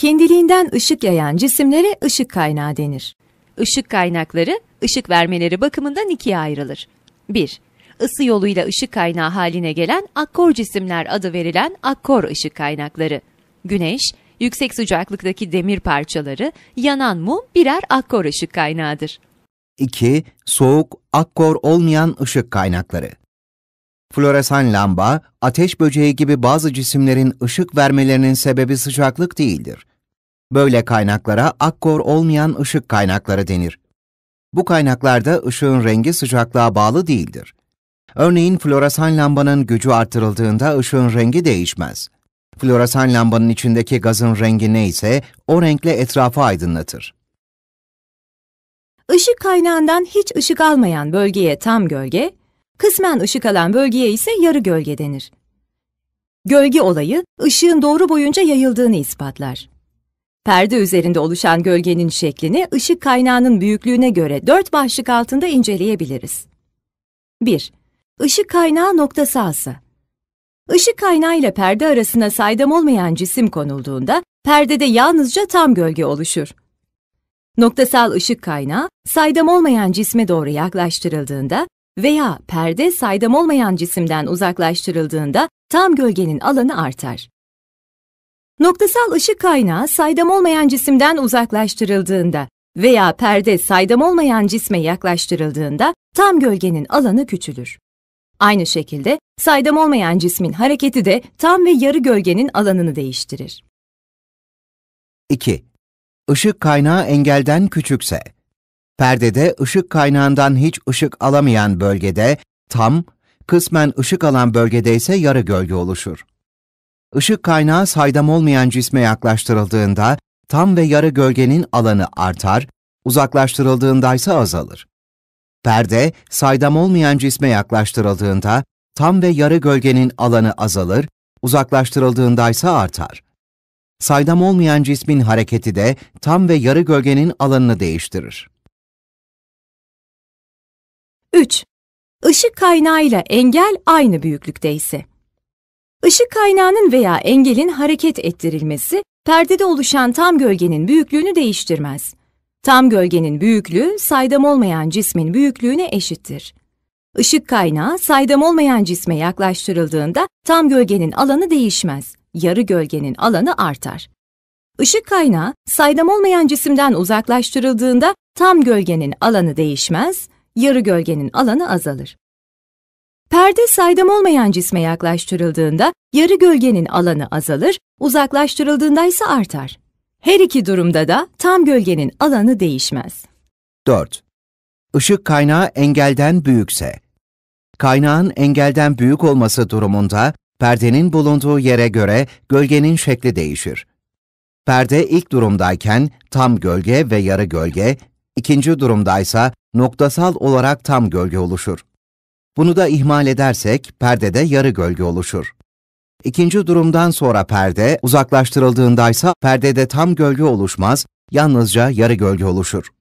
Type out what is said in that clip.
Kendiliğinden ışık yayan cisimlere ışık kaynağı denir. Işık kaynakları ışık vermeleri bakımından ikiye ayrılır. 1. Isı yoluyla ışık kaynağı haline gelen akkor cisimler adı verilen akkor ışık kaynakları. Güneş, yüksek sıcaklıktaki demir parçaları, yanan mum birer akkor ışık kaynağıdır. 2. Soğuk, akkor olmayan ışık kaynakları. Floresan lamba, ateş böceği gibi bazı cisimlerin ışık vermelerinin sebebi sıcaklık değildir. Böyle kaynaklara akkor olmayan ışık kaynakları denir. Bu kaynaklarda ışığın rengi sıcaklığa bağlı değildir. Örneğin floresan lambanın gücü artırıldığında ışığın rengi değişmez. Floresan lambanın içindeki gazın rengi neyse o renkle etrafı aydınlatır. Işık kaynağından hiç ışık almayan bölgeye tam gölge, kısmen ışık alan bölgeye ise yarı gölge denir. Gölge olayı ışığın doğru boyunca yayıldığını ispatlar. Perde üzerinde oluşan gölgenin şeklini ışık kaynağının büyüklüğüne göre dört başlık altında inceleyebiliriz. 1. Işık kaynağı nokta sahası. Işık kaynağı ile perde arasına saydam olmayan cisim konulduğunda perdede yalnızca tam gölge oluşur. Noktasal ışık kaynağı saydam olmayan cisme doğru yaklaştırıldığında veya perde saydam olmayan cisimden uzaklaştırıldığında tam gölgenin alanı artar. Noktasal ışık kaynağı saydam olmayan cisimden uzaklaştırıldığında veya perde saydam olmayan cisme yaklaştırıldığında tam gölgenin alanı küçülür. Aynı şekilde saydam olmayan cismin hareketi de tam ve yarı gölgenin alanını değiştirir. 2. Işık kaynağı engelden küçükse, perdede ışık kaynağından hiç ışık alamayan bölgede tam, kısmen ışık alan bölgede ise yarı gölge oluşur. Işık kaynağı saydam olmayan cisme yaklaştırıldığında tam ve yarı gölgenin alanı artar, uzaklaştırıldığında ise azalır. Perde, saydam olmayan cisme yaklaştırıldığında tam ve yarı gölgenin alanı azalır, uzaklaştırıldığında ise artar. Saydam olmayan cismin hareketi de tam ve yarı gölgenin alanını değiştirir. 3. Işık kaynağıyla engel aynı büyüklükte ise Işık kaynağının veya engelin hareket ettirilmesi, perdede oluşan tam gölgenin büyüklüğünü değiştirmez. Tam gölgenin büyüklüğü, saydam olmayan cismin büyüklüğüne eşittir. Işık kaynağı, saydam olmayan cisme yaklaştırıldığında tam gölgenin alanı değişmez, yarı gölgenin alanı artar. Işık kaynağı, saydam olmayan cisimden uzaklaştırıldığında tam gölgenin alanı değişmez, yarı gölgenin alanı azalır. Perde saydam olmayan cisme yaklaştırıldığında yarı gölgenin alanı azalır, uzaklaştırıldığında ise artar. Her iki durumda da tam gölgenin alanı değişmez. 4. Işık kaynağı engelden büyükse Kaynağın engelden büyük olması durumunda perdenin bulunduğu yere göre gölgenin şekli değişir. Perde ilk durumdayken tam gölge ve yarı gölge, ikinci durumdaysa noktasal olarak tam gölge oluşur. Bunu da ihmal edersek perdede yarı gölge oluşur. İkinci durumdan sonra perde uzaklaştırıldığındaysa perdede tam gölge oluşmaz, yalnızca yarı gölge oluşur.